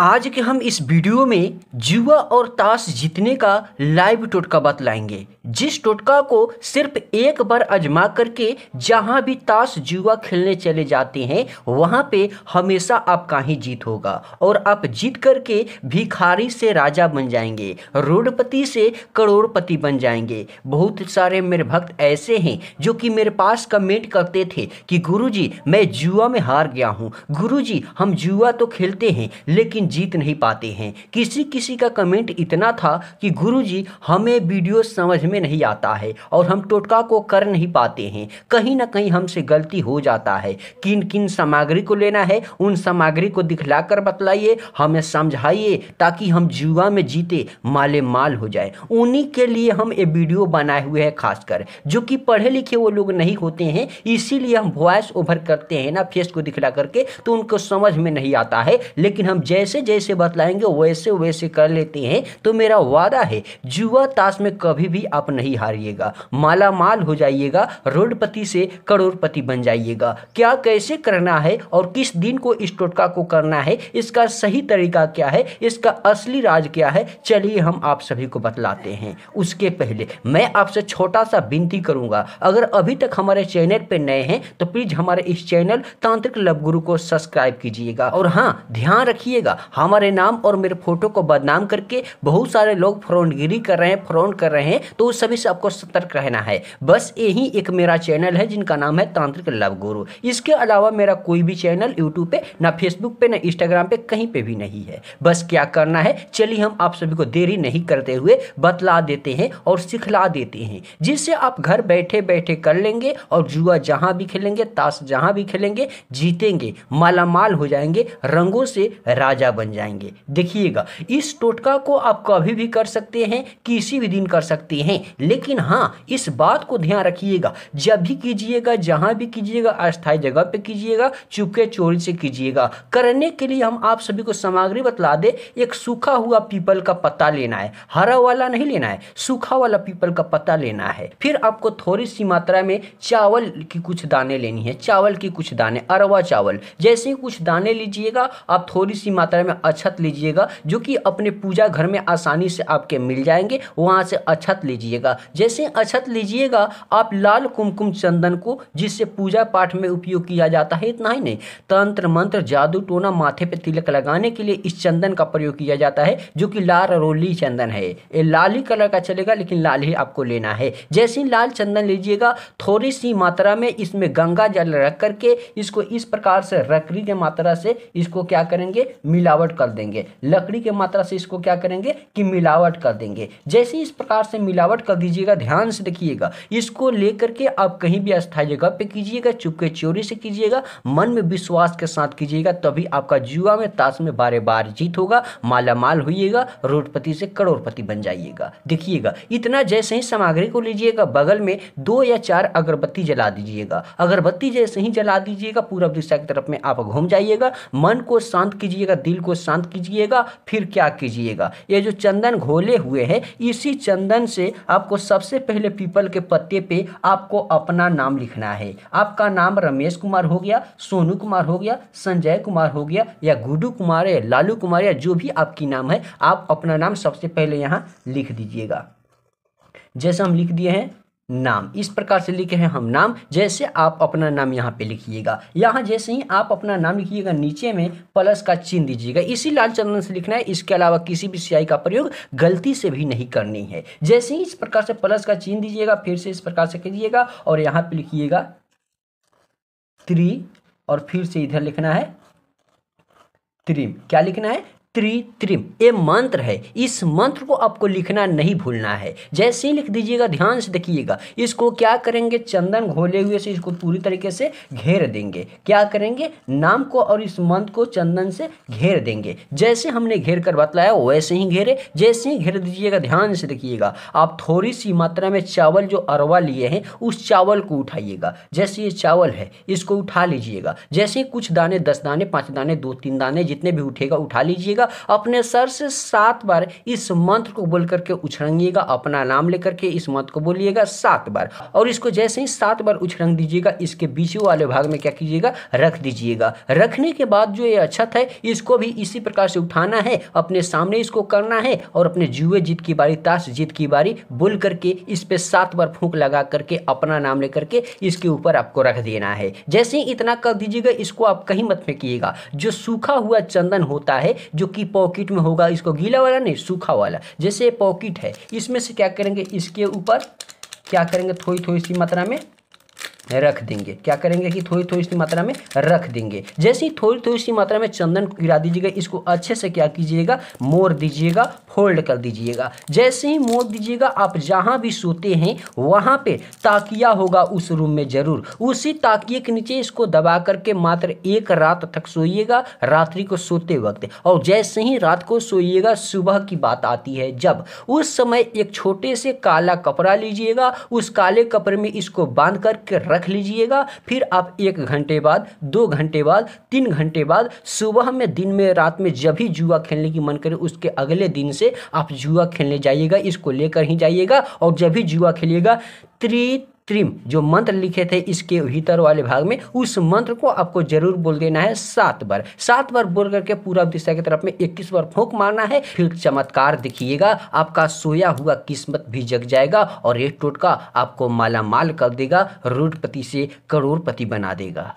आज के हम इस वीडियो में जुआ और ताश जीतने का लाइव टोटका बतलाएंगे जिस टोटका को सिर्फ एक बार अजमा करके जहां भी ताश जुआ खेलने चले जाते हैं वहां पे हमेशा आपका ही जीत होगा और आप जीत करके भिखारी से राजा बन जाएंगे रोडपति से करोड़पति बन जाएंगे बहुत सारे मेरे भक्त ऐसे हैं जो कि मेरे पास कमेंट करते थे कि गुरु मैं जुआ में हार गया हूँ गुरु हम जुआ तो खेलते हैं लेकिन जीत नहीं पाते हैं किसी किसी का कमेंट इतना था कि गुरु जी हमें वीडियो समझ में नहीं आता है और हम टोटका को कर नहीं पाते हैं कहीं ना कहीं हमसे गलती हो जाता है किन किन सामग्री को लेना है उन सामग्री को दिखला कर बतलाइए हमें समझाइए ताकि हम जुआ में जीते माले माल हो जाए उन्हीं के लिए हम ये वीडियो बनाए हुए हैं खासकर जो कि पढ़े लिखे वो लोग नहीं होते हैं इसीलिए हम वॉइस ओवर करते हैं ना फेस को दिखला करके तो उनको समझ में नहीं आता है लेकिन हम जैसे जैसे बतलाएंगे वैसे वैसे कर लेते हैं तो मेरा वादा है जुआ ताश में कभी भी आप नहीं हारिएगा माला माल हो जाइएगा रोडपति से करोड़पति बन जाइएगा क्या कैसे करना है और किस दिन को इस टोटका को करना है इसका सही तरीका क्या है इसका असली राज क्या है चलिए हम आप सभी को बतलाते हैं उसके पहले मैं आपसे छोटा सा विनती करूंगा अगर अभी तक हमारे चैनल पर नए हैं तो प्लीज़ हमारे इस चैनल तांत्रिक लव गुरु को सब्सक्राइब कीजिएगा और हाँ ध्यान रखिएगा हमारे नाम और मेरे फोटो को बदनाम करके बहुत सारे लोग फ्रॉडगिरी कर रहे हैं फ्रॉड कर रहे हैं तो उस सभी से आपको सतर्क रहना है बस यही एक मेरा चैनल है जिनका नाम है तांत्रिक लव गुरु इसके अलावा मेरा कोई भी चैनल यूट्यूब पे ना फेसबुक पे ना इंस्टाग्राम पे कहीं पे भी नहीं है बस क्या करना है चलिए हम आप सभी को देरी नहीं करते हुए बतला देते हैं और सिखला देते हैं जिससे आप घर बैठे बैठे कर लेंगे और जुआ जहाँ भी खेलेंगे ताश जहां भी खेलेंगे जीतेंगे मालामाल हो जाएंगे रंगों से राजा क्या बन जाएंगे देखिएगा इस टोटका को आप कभी भी कर सकते हैं किसी भी दिन कर सकते हैं लेकिन हाँ इस बात को ध्यान रखिएगा जब भी कीजिएगा जहाँ भी कीजिएगा अस्थायी जगह पर कीजिएगा चुपके चोरी से कीजिएगा करने के लिए हम आप सभी को सामग्री बतला दे एक सूखा हुआ पीपल का पत्ता लेना है हरा वाला नहीं लेना है सूखा वाला पीपल का पत्ता लेना है फिर आपको थोड़ी सी मात्रा में चावल की कुछ दाने लेनी है चावल की कुछ दाने अरवा चावल जैसे ही कुछ दाने लीजिएगा आप थोड़ी सी मात्रा बाजार में अछत लीजिएगा जो कि अपने पूजा घर में आसानी से आपके मिल जाएंगे वहाँ से अछत लीजिएगा जैसे अछत लीजिएगा आप लाल कुमकुम चंदन को जिससे पूजा पाठ में उपयोग किया जाता है इतना ही नहीं तंत्र मंत्र जादू टोना माथे पर तिलक लगाने के लिए इस चंदन का प्रयोग किया जाता है जो कि लाल रोली चंदन है ये लाल ही कलर का चलेगा लेकिन लाल ही आपको लेना है जैसे ही लाल चंदन लीजिएगा थोड़ी सी मात्रा में इसमें गंगा जल रख करके इसको इस प्रकार से रकड़ी के मात्रा से इसको क्या करेंगे मिला मिलावट कर देंगे लकड़ी के मात्रा से इसको क्या करेंगे कि मिलावट कर देंगे जैसे इस प्रकार से मिलावट कर दीजिएगा ध्यान से देखिएगा इसको लेकर के आप कहीं भी अस्थायी जगह पे कीजिएगा चुपके चोरी से कीजिएगा मन में विश्वास के साथ कीजिएगा तभी आपका जुआ में ताश में बारे बार जीत होगा मालामाल होइएगा रोडपति से करोड़पति बन जाइएगा देखिएगा इतना जैसे ही सामग्री को लीजिएगा बगल में दो या चार अगरबत्ती जला दीजिएगा अगरबत्ती जैसे ही जला दीजिएगा पूरब दिशा की तरफ में आप घूम जाइएगा मन को शांत कीजिएगा दिल को शांत कीजिएगा फिर क्या कीजिएगा ये जो चंदन घोले हुए हैं इसी चंदन से आपको सबसे पहले पीपल के पत्ते पे आपको अपना नाम लिखना है आपका नाम रमेश कुमार हो गया सोनू कुमार हो गया संजय कुमार हो गया या गुडू कुमार या लालू कुमार या जो भी आपकी नाम है आप अपना नाम सबसे पहले यहाँ लिख दीजिएगा जैसे हम लिख दिए हैं नाम इस प्रकार से लिखे हैं हम नाम जैसे आप अपना नाम यहाँ पे लिखिएगा यहाँ जैसे ही आप अपना नाम लिखिएगा नीचे में प्लस का चिन्ह दीजिएगा इसी लाल चंदन से लिखना है इसके अलावा किसी भी स्याही का प्रयोग गलती से भी नहीं करनी है जैसे ही इस प्रकार से प्लस का चिन्ह दीजिएगा फिर से इस प्रकार से कीजिएगा और यहाँ पर लिखिएगा थ्री और फिर से इधर लिखना है त्रिम क्या लिखना है त्रित्रिम ये मंत्र है इस मंत्र को आपको लिखना नहीं भूलना है जैसे ही लिख दीजिएगा ध्यान से देखिएगा इसको क्या करेंगे चंदन घोले हुए से इसको पूरी तरीके से घेर देंगे क्या करेंगे नाम को और इस मंत्र को चंदन से घेर देंगे जैसे हमने घेर कर बतलाया वैसे ही घेरे जैसे ही घेर दीजिएगा ध्यान से देखिएगा आप थोड़ी सी मात्रा में चावल जो अरवा लिए हैं उस चावल को उठाइएगा जैसे ये चावल है इसको उठा लीजिएगा जैसे कुछ दाने दस दाने पाँच दाने दो तीन दाने जितने भी उठेगा उठा लीजिएगा कीजिएगा अपने सर से सात बार इस मंत्र को बोल करके उछरंगिएगा अपना नाम लेकर के इस मंत्र को बोलिएगा सात बार और इसको जैसे ही सात बार उछरंग दीजिएगा इसके बीच वाले भाग में क्या कीजिएगा रख दीजिएगा रखने के बाद जो ये अक्षत अच्छा है इसको भी इसी प्रकार से उठाना है अपने सामने इसको करना है और अपने जुए जीत की बारी ताश जीत की बारी बोल करके इस पे सात बार फूंक लगा करके अपना नाम लेकर के इसके ऊपर आपको रख देना है जैसे ही इतना कर दीजिएगा इसको आप कहीं मत फेंकिएगा जो सूखा हुआ चंदन होता है जो कि पॉकेट में होगा इसको गीला वाला नहीं सूखा वाला जैसे पॉकेट है इसमें से क्या करेंगे इसके ऊपर क्या करेंगे थोड़ी थोड़ी सी मात्रा में रख देंगे क्या करेंगे कि थोड़ी थोड़ी सी मात्रा में रख देंगे जैसे ही थोड़ी थोड़ी सी मात्रा में चंदन गिरा दीजिएगा इसको अच्छे से क्या कीजिएगा मोड़ दीजिएगा फोल्ड कर दीजिएगा जैसे ही मोड़ दीजिएगा आप जहाँ भी सोते हैं वहाँ पे ताकिया होगा उस रूम में ज़रूर उसी ताकिए के नीचे इसको दबा करके मात्र एक रात तक सोइएगा रात्रि को सोते वक्त और जैसे ही रात को सोइएगा सुबह की बात आती है जब उस समय एक छोटे से काला कपड़ा लीजिएगा उस काले कपड़े में इसको बांध करके रख रख लीजिएगा फिर आप एक घंटे बाद दो घंटे बाद तीन घंटे बाद सुबह में दिन में रात में जब भी जुआ खेलने की मन करे उसके अगले दिन से आप जुआ खेलने जाइएगा इसको लेकर ही जाइएगा और जब भी जुआ खेलिएगा त्रित त्रिम जो मंत्र लिखे थे इसके भीतर वाले भाग में उस मंत्र को आपको जरूर बोल देना है सात बार सात बार बोल करके पूरा दिशा की तरफ में इक्कीस बार फूक मारना है फिर चमत्कार दिखिएगा आपका सोया हुआ किस्मत भी जग जाएगा और एक टोटका आपको माला माल कर देगा रोडपति से करोड़पति बना देगा